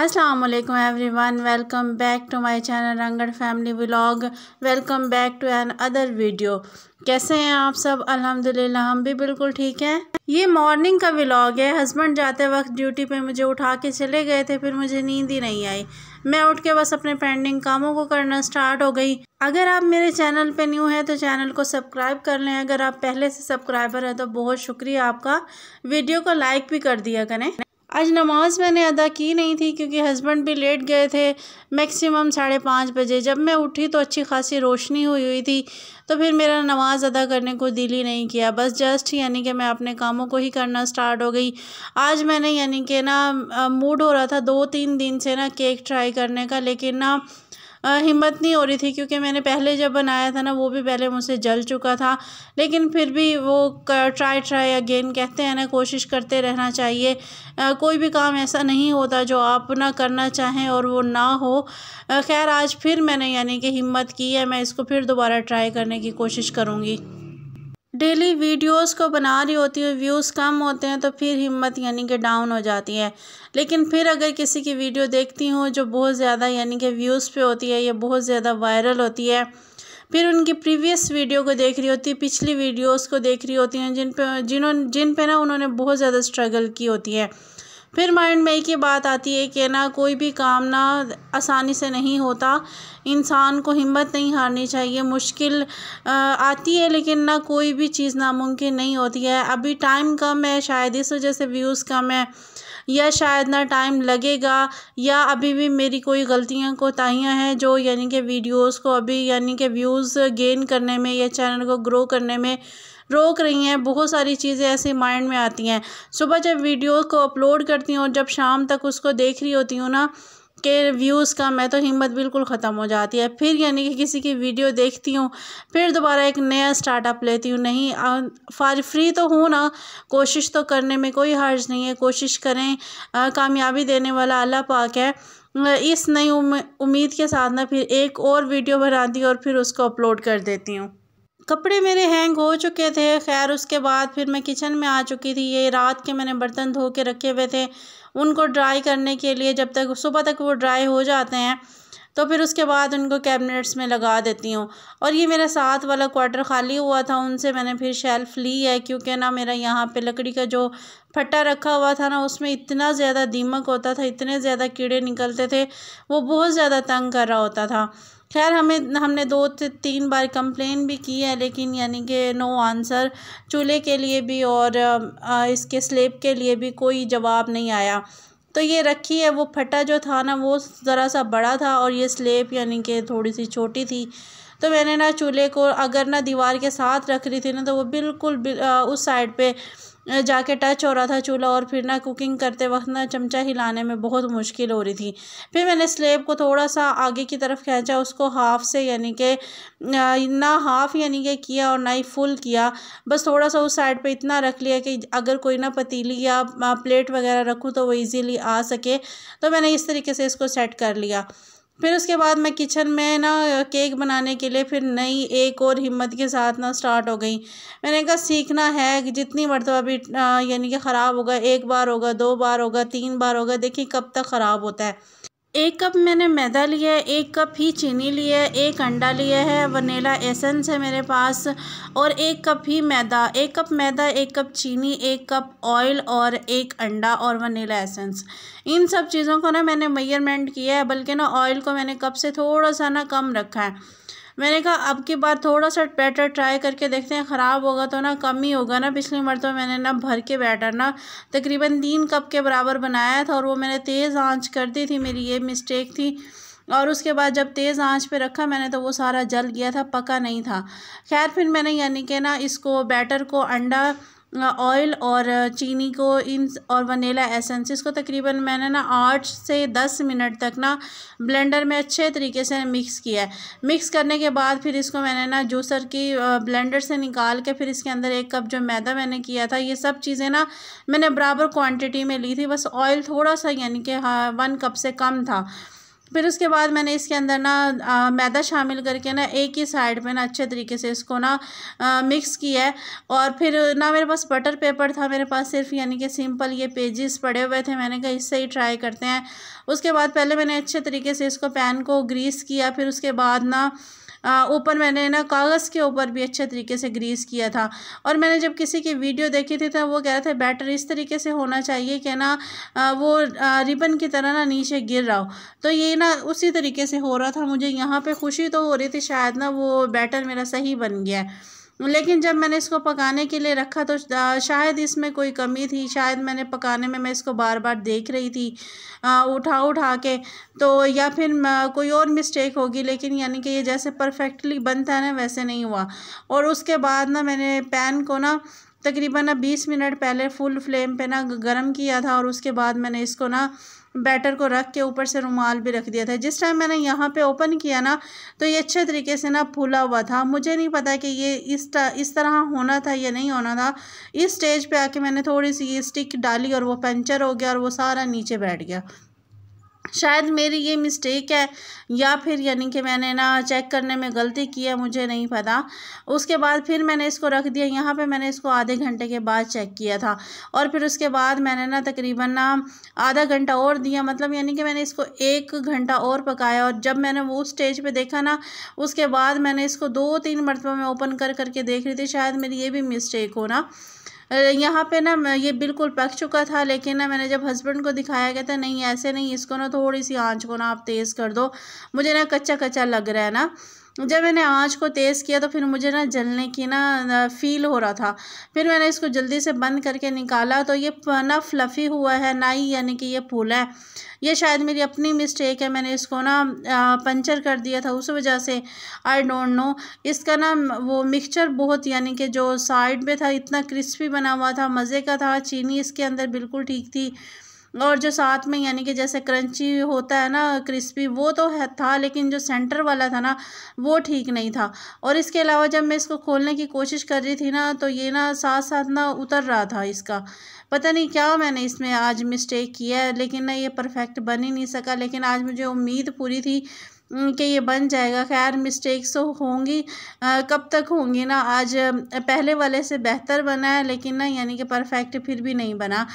Aslam every one welcome back to my channel Rangad family blog welcome back to another video कैसे हैं आप सब अल्हम्दुलिल्लाह हम भी बिल्कुल ठीक हैं ये मॉर्निंग का व्लॉग है हस्बैंड जाते वक्त ड्यूटी पे मुझे उठा के चले गए थे फिर मुझे नींद ही नहीं आई मैं उठ के बस अपने पेंडिंग कामों को करना स्टार्ट हो गई अगर आप मेरे चैनल पे न्यू हैं तो चैनल को सब्सक्राइब कर लें अगर आप पहले से सब्सक्राइबर हैं तो बहुत शुक्रिया आपका वीडियो को लाइक भी कर दिया करें आज नमाज़ मैंने अदा की नहीं थी क्योंकि हस्बैंड भी लेट गए थे मैक्सिमम साढ़े पाँच बजे जब मैं उठी तो अच्छी खासी रोशनी हुई हुई थी तो फिर मेरा नमाज़ अदा करने को दिल ही नहीं किया बस जस्ट यानी कि मैं अपने कामों को ही करना स्टार्ट हो गई आज मैंने यानी कि ना मूड हो रहा था दो तीन दिन से ना केक ट्राई करने का लेकिन ना हिम्मत नहीं हो रही थी क्योंकि मैंने पहले जब बनाया था ना वो भी पहले मुझसे जल चुका था लेकिन फिर भी वो ट्राई ट्राई अगेन कहते हैं ना कोशिश करते रहना चाहिए आ, कोई भी काम ऐसा नहीं होता जो आप ना करना चाहें और वो ना हो खैर आज फिर मैंने यानी कि हिम्मत की है मैं इसको फिर दोबारा ट्राई करने की कोशिश करूँगी डेली वीडियोस को बना रही होती हूँ व्यूज़ कम होते हैं तो फिर हिम्मत यानी कि डाउन हो जाती है लेकिन फिर अगर किसी की वीडियो देखती हूँ जो बहुत ज़्यादा यानी कि व्यूज़ पे होती है या बहुत ज़्यादा वायरल होती है फिर उनकी प्रीवियस वीडियो को देख रही होती है पिछली वीडियोज़ को देख रही होती हैं जिन पर जिन्होंने जिन पर ना उन्होंने बहुत ज़्यादा स्ट्रगल की होती है फिर माइंड में एक ये बात आती है कि ना कोई भी काम ना आसानी से नहीं होता इंसान को हिम्मत नहीं हारनी चाहिए मुश्किल आती है लेकिन ना कोई भी चीज़ नामुमकिन नहीं होती है अभी टाइम कम है शायद इस वजह से व्यूज़ कम है या शायद ना टाइम लगेगा या अभी भी मेरी कोई गलतियाँ कोताहियाँ हैं जो यानी कि वीडियोस को अभी यानी कि व्यूज़ गेन करने में या चैनल को ग्रो करने में रोक रही हैं बहुत सारी चीज़ें ऐसे माइंड में आती हैं सुबह जब वीडियो को अपलोड करती हूँ जब शाम तक उसको देख रही होती हूँ ना के व्यूज़ का मैं तो हिम्मत बिल्कुल ख़त्म हो जाती है फिर यानी कि किसी की वीडियो देखती हूँ फिर दोबारा एक नया स्टार्टअप लेती हूँ नहीं फार फ्री तो हूँ ना कोशिश तो करने में कोई हर्ज नहीं है कोशिश करें कामयाबी देने वाला अल्लाह पाक है इस नई उम्मीद के साथ ना फिर एक और वीडियो बनाती हूँ और फिर उसको अपलोड कर देती हूँ कपड़े मेरे हैंग हो चुके थे खैर उसके बाद फिर मैं किचन में आ चुकी थी ये रात के मैंने बर्तन धो के रखे हुए थे उनको ड्राई करने के लिए जब तक सुबह तक वो ड्राई हो जाते हैं तो फिर उसके बाद उनको कैबिनेट्स में लगा देती हूँ और ये मेरा साथ वाला क्वार्टर खाली हुआ था उनसे मैंने फिर शेल्फ़ ली है क्योंकि ना मेरा यहाँ पे लकड़ी का जो फट्टा रखा हुआ था ना उसमें इतना ज़्यादा दीमक होता था इतने ज़्यादा कीड़े निकलते थे वो बहुत ज़्यादा तंग कर रहा होता था खैर हमें हमने दो से तीन बार कंप्लेन भी की है लेकिन यानी कि नो आंसर चूल्हे के लिए भी और इसके स्लेब के लिए भी कोई जवाब नहीं आया तो ये रखी है वो फटा जो था ना वो ज़रा सा बड़ा था और ये स्लेब यानी कि थोड़ी सी छोटी थी तो मैंने ना चूल्हे को अगर ना दीवार के साथ रख रही थी ना तो वो बिल्कुल उस साइड पर जाके टच हो रहा था चूल्हा और फिर ना कुकिंग करते वक्त ना चमचा हिलाने में बहुत मुश्किल हो रही थी फिर मैंने स्लेब को थोड़ा सा आगे की तरफ खींचा उसको हाफ़ से यानी कि ना हाफ़ यानी कि किया और ना ही फुल किया बस थोड़ा सा उस साइड पे इतना रख लिया कि अगर कोई ना पतीली या प्लेट वगैरह रखूँ तो वो ईज़िली आ सके तो मैंने इस तरीके से इसको सेट कर लिया फिर उसके बाद मैं किचन में ना केक बनाने के लिए फिर नई एक और हिम्मत के साथ ना स्टार्ट हो गई मैंने कहा सीखना है कि जितनी मरतबा भी यानी कि ख़राब होगा एक बार होगा दो बार होगा तीन बार होगा देखिए कब तक ख़राब होता है एक कप मैंने मैदा लिया है एक कप ही चीनी लिया है एक अंडा लिया है वनीला एसेंस है मेरे पास और एक कप ही मैदा एक कप मैदा एक कप चीनी एक कप ऑयल और एक अंडा और वनीला एसेंस इन सब चीज़ों को ना मैंने मेयरमेंट किया है बल्कि ना ऑयल को मैंने कप से थोड़ा सा ना कम रखा है मैंने कहा अब की बार थोड़ा सा बैटर ट्राई करके देखते हैं ख़राब होगा तो ना कम ही होगा ना पिछली मरतबा तो मैंने ना भर के बैटर ना तकरीबन तीन कप के बराबर बनाया था और वो मैंने तेज़ आँच कर दी थी मेरी ये मिस्टेक थी और उसके बाद जब तेज़ आंच पे रखा मैंने तो वो सारा जल गया था पका नहीं था खैर फिर मैंने यानी कि ना इसको बैटर को अंडा ऑयल और चीनी को इन और वनीला एसेंस इसको तकरीबन मैंने ना आठ से दस मिनट तक ना ब्लेंडर में अच्छे तरीके से मिक्स किया है मिक्स करने के बाद फिर इसको मैंने ना जूसर की ब्लेंडर से निकाल के फिर इसके अंदर एक कप जो मैदा मैंने किया था ये सब चीज़ें ना मैंने बराबर क्वान्टिटी में ली थी बस ऑयल थोड़ा सा यानी कि हाँ वन कप से कम था फिर उसके बाद मैंने इसके अंदर ना आ, मैदा शामिल करके ना एक ही साइड में ना अच्छे तरीके से इसको ना आ, मिक्स किया और फिर ना मेरे पास बटर पेपर था मेरे पास सिर्फ यानी कि सिंपल ये पेजेस पड़े हुए थे मैंने कहा इससे ही ट्राई करते हैं उसके बाद पहले मैंने अच्छे तरीके से इसको पैन को ग्रीस किया फिर उसके बाद ना ऊपर मैंने ना कागज़ के ऊपर भी अच्छे तरीके से ग्रीस किया था और मैंने जब किसी की वीडियो देखी थी तो वो कह रहे थे बैटर इस तरीके से होना चाहिए कि ना वो रिबन की तरह ना नीचे गिर रहा हो तो ये ना उसी तरीके से हो रहा था मुझे यहाँ पर खुशी तो हो रही थी शायद ना वो बैटर मेरा सही बन गया है लेकिन जब मैंने इसको पकाने के लिए रखा तो शायद इसमें कोई कमी थी शायद मैंने पकाने में मैं इसको बार बार देख रही थी आ, उठा उठा के तो या फिर कोई और मिस्टेक होगी लेकिन यानी कि ये जैसे परफेक्टली बनता है ना वैसे नहीं हुआ और उसके बाद ना मैंने पैन को ना तकरीबन ना बीस मिनट पहले फुल फ्लेम पे ना गर्म किया था और उसके बाद मैंने इसको ना बैटर को रख के ऊपर से रुमाल भी रख दिया था जिस टाइम मैंने यहाँ पे ओपन किया ना तो ये अच्छे तरीके से ना फूला हुआ था मुझे नहीं पता कि ये इस इस तरह होना था या नहीं होना था इस स्टेज पे आके मैंने थोड़ी सी ये स्टिक डाली और वो पंचर हो गया और वो सारा नीचे बैठ गया शायद मेरी ये मिस्टेक है या फिर यानी कि मैंने ना चेक करने में गलती की है मुझे नहीं पता उसके बाद फिर मैंने इसको रख दिया यहाँ पे मैंने इसको आधे घंटे के बाद चेक किया था और फिर उसके बाद मैंने ना तकरीबन ना आधा घंटा और दिया मतलब यानी कि मैंने इसको एक घंटा और पकाया और जब मैंने वो स्टेज पर देखा ना उसके बाद मैंने इसको दो तीन मरतबा में ओपन कर करके देख रही थी शायद मेरी ये भी मिस्टेक हो ना यहाँ पे ना ये बिल्कुल पक चुका था लेकिन ना मैंने जब हस्बैंड को दिखाया गया था नहीं ऐसे नहीं इसको ना थोड़ी सी आँच को ना आप तेज़ कर दो मुझे ना कच्चा कच्चा लग रहा है ना जब मैंने आँच को तेज़ किया तो फिर मुझे ना जलने की ना फ़ील हो रहा था फिर मैंने इसको जल्दी से बंद करके निकाला तो ये ना फ्लफ़ी हुआ है ना ही यानी कि ये फूला है ये शायद मेरी अपनी मिस्टेक है मैंने इसको ना पंचर कर दिया था उस वजह से आई डोंट नो इसका ना वो मिक्सचर बहुत यानी कि जो साइड में था इतना क्रिस्पी बना हुआ था मज़े का था चीनी इसके अंदर बिल्कुल ठीक थी और जो साथ में यानी कि जैसे क्रंची होता है ना क्रिस्पी वो तो है था लेकिन जो सेंटर वाला था ना वो ठीक नहीं था और इसके अलावा जब मैं इसको खोलने की कोशिश कर रही थी ना तो ये ना साथ साथ ना उतर रहा था इसका पता नहीं क्या मैंने इसमें आज मिस्टेक किया है लेकिन ना ये परफेक्ट बन ही नहीं सका लेकिन आज मुझे उम्मीद पूरी थी कि ये बन जाएगा खैर मिस्टेक्स तो होंगी कब तक होंगी ना आज पहले वाले से बेहतर बना है लेकिन ना यानी कि परफेक्ट फिर भी नहीं बना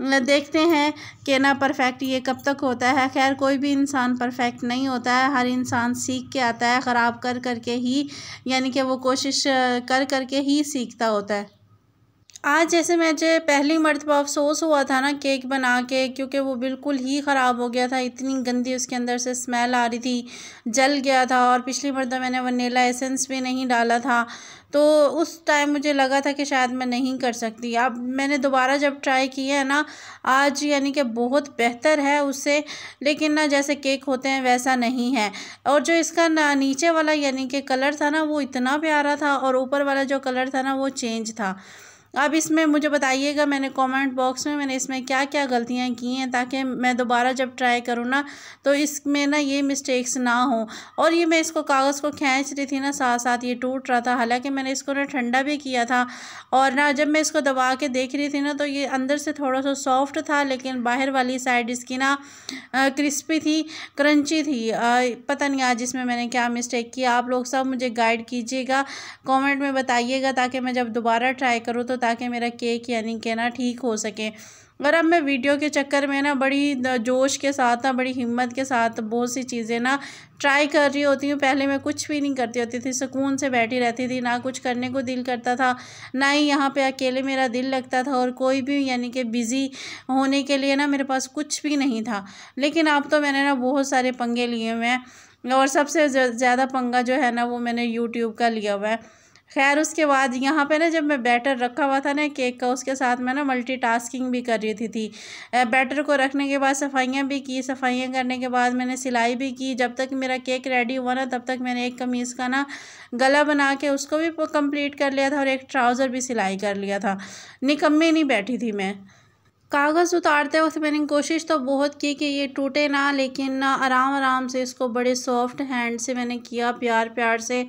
देखते हैं कि ना परफेक्ट ये कब तक होता है खैर कोई भी इंसान परफेक्ट नहीं होता है हर इंसान सीख के आता है ख़राब कर करके ही यानी कि वो कोशिश कर कर के ही सीखता होता है आज जैसे मैं जो पहली मरतबा अफसोस हुआ था ना केक बना के क्योंकि वो बिल्कुल ही ख़राब हो गया था इतनी गंदी उसके अंदर से स्मेल आ रही थी जल गया था और पिछली मरतबा मैंने वनीला एसेंस भी नहीं डाला था तो उस टाइम मुझे लगा था कि शायद मैं नहीं कर सकती अब मैंने दोबारा जब ट्राई किया है ना आज यानी कि बहुत बेहतर है उससे लेकिन ना जैसे केक होते हैं वैसा नहीं है और जो इसका ना नीचे वाला यानी कि कलर था ना वो इतना प्यारा था और ऊपर वाला जो कलर था ना वो चेंज था अब इसमें मुझे बताइएगा मैंने कमेंट बॉक्स में मैंने इसमें क्या क्या गलतियाँ की हैं ताकि मैं दोबारा जब ट्राई करूँ ना तो इसमें ना ये मिस्टेक्स ना हो और ये मैं इसको कागज़ को खींच रही थी ना साथ साथ ये टूट रहा था हालाँकि मैंने इसको ना ठंडा भी किया था और ना जब मैं इसको दबा के देख रही थी ना तो ये अंदर से थोड़ा सा सॉफ्ट था लेकिन बाहर वाली साइड इसकी ना क्रिस्पी थी क्रंची थी पता नहीं आज इसमें मैंने क्या मिस्टेक किया आप लोग सब मुझे गाइड कीजिएगा कॉमेंट में बताइएगा ताकि मैं जब दोबारा ट्राई करूँ तो ताकि मेरा केक यानी कि ना ठीक हो सके और अब मैं वीडियो के चक्कर में ना बड़ी जोश के साथ ना बड़ी हिम्मत के साथ बहुत सी चीज़ें ना ट्राई कर रही होती हूँ पहले मैं कुछ भी नहीं करती होती थी सुकून से बैठी रहती थी ना कुछ करने को दिल करता था ना ही यहाँ पे अकेले मेरा दिल लगता था और कोई भी यानी कि बिज़ी होने के लिए ना मेरे पास कुछ भी नहीं था लेकिन अब तो मैंने ना बहुत सारे पंगे लिए हुए हैं और सबसे ज़्यादा पंगा जो है ना वो मैंने यूट्यूब का लिया हुआ है खैर उसके बाद यहाँ पे ना जब मैं बैटर रखा हुआ था ना केक का उसके साथ मैं ना मल्टीटास्किंग भी कर रही थी थी बैटर को रखने के बाद सफाइयाँ भी की सफाइयाँ करने के बाद मैंने सिलाई भी की जब तक मेरा केक रेडी हुआ ना तब तक मैंने एक कमीज़ का ना गला बना के उसको भी कंप्लीट कर लिया था और एक ट्राउज़र भी सिलाई कर लिया था निकम्मे नहीं बैठी थी मैं कागज़ उतारते वक्त मैंने कोशिश तो बहुत की कि ये टूटे ना लेकिन आराम आराम से इसको बड़े सॉफ्ट हैंड से मैंने किया प्यार प्यार से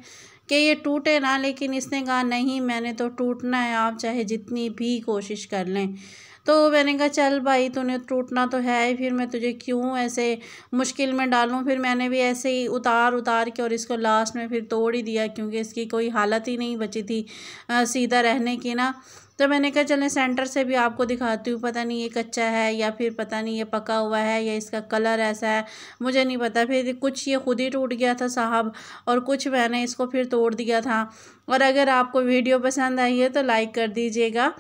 कि ये टूटे ना लेकिन इसने कहा नहीं मैंने तो टूटना है आप चाहे जितनी भी कोशिश कर लें तो मैंने कहा चल भाई तूने टूटना तो है ही फिर मैं तुझे क्यों ऐसे मुश्किल में डालूँ फिर मैंने भी ऐसे ही उतार उतार के और इसको लास्ट में फिर तोड़ ही दिया क्योंकि इसकी कोई हालत ही नहीं बची थी आ, सीधा रहने की ना तो मैंने कहा चलें सेंटर से भी आपको दिखाती हूँ पता नहीं ये कच्चा है या फिर पता नहीं ये पका हुआ है या इसका कलर ऐसा है मुझे नहीं पता फिर कुछ ये खुद ही टूट गया था साहब और कुछ मैंने इसको फिर तोड़ दिया था और अगर आपको वीडियो पसंद आई है तो लाइक कर दीजिएगा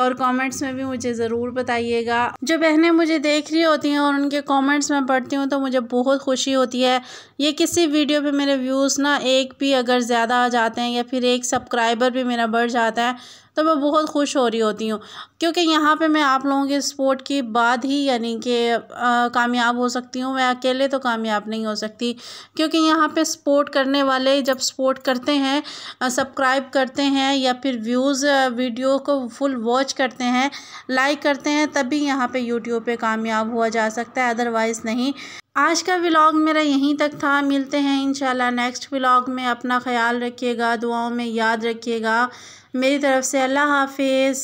और कमेंट्स में भी मुझे ज़रूर बताइएगा जो बहनें मुझे देख रही होती हैं और उनके कमेंट्स में पढ़ती हूँ तो मुझे बहुत खुशी होती है ये किसी वीडियो पे मेरे व्यूज़ ना एक भी अगर ज़्यादा आ जाते हैं या फिर एक सब्सक्राइबर भी मेरा बढ़ जाता है तो मैं बहुत खुश हो रही होती हूँ क्योंकि यहाँ पे मैं आप लोगों के सपोर्ट की बाद ही यानी कि कामयाब हो सकती हूँ मैं अकेले तो कामयाब नहीं हो सकती क्योंकि यहाँ पे सपोर्ट करने वाले जब सपोर्ट करते हैं सब सब्सक्राइब करते हैं या फिर व्यूज़ वीडियो को फुल वॉच करते हैं लाइक करते हैं तभी यहाँ पे यूट्यूब पे कामयाब हुआ जा सकता है अदरवाइज़ नहीं आज का व्लॉग मेरा यहीं तक था मिलते हैं इंशाल्लाह नेक्स्ट व्लॉग में अपना ख्याल रखिएगा दुआओं में याद रखिएगा मेरी तरफ़ से अल्लाह हाफिज़